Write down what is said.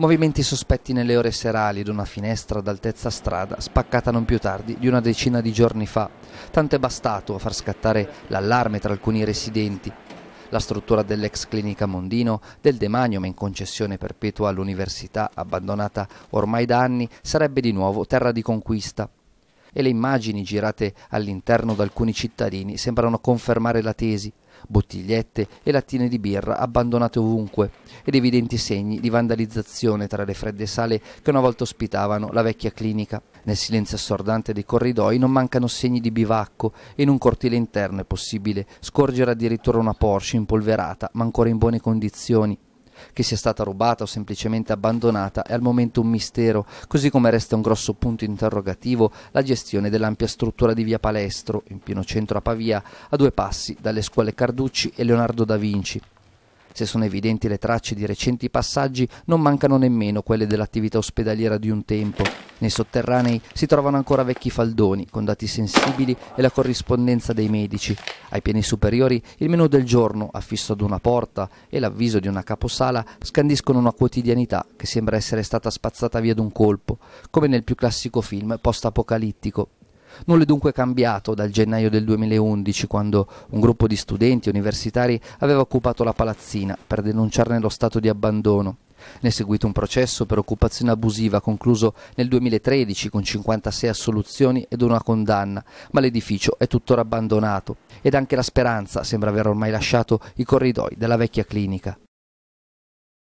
Movimenti sospetti nelle ore serali ed una finestra d'altezza strada spaccata non più tardi di una decina di giorni fa. Tanto è bastato a far scattare l'allarme tra alcuni residenti. La struttura dell'ex clinica Mondino, del demanio ma in concessione perpetua all'università, abbandonata ormai da anni, sarebbe di nuovo terra di conquista. E le immagini girate all'interno da alcuni cittadini sembrano confermare la tesi bottigliette e lattine di birra abbandonate ovunque ed evidenti segni di vandalizzazione tra le fredde sale che una volta ospitavano la vecchia clinica. Nel silenzio assordante dei corridoi non mancano segni di bivacco e in un cortile interno è possibile scorgere addirittura una Porsche impolverata ma ancora in buone condizioni che sia stata rubata o semplicemente abbandonata è al momento un mistero, così come resta un grosso punto interrogativo la gestione dell'ampia struttura di via Palestro, in pieno centro a Pavia, a due passi dalle scuole Carducci e Leonardo da Vinci, se sono evidenti le tracce di recenti passaggi, non mancano nemmeno quelle dell'attività ospedaliera di un tempo. Nei sotterranei si trovano ancora vecchi faldoni con dati sensibili e la corrispondenza dei medici. Ai piani superiori il menù del giorno, affisso ad una porta, e l'avviso di una caposala scandiscono una quotidianità che sembra essere stata spazzata via d'un colpo, come nel più classico film post-apocalittico. Nulla è dunque cambiato dal gennaio del 2011, quando un gruppo di studenti universitari aveva occupato la palazzina per denunciarne lo stato di abbandono. Ne è seguito un processo per occupazione abusiva concluso nel 2013 con 56 assoluzioni ed una condanna, ma l'edificio è tuttora abbandonato ed anche la speranza sembra aver ormai lasciato i corridoi della vecchia clinica.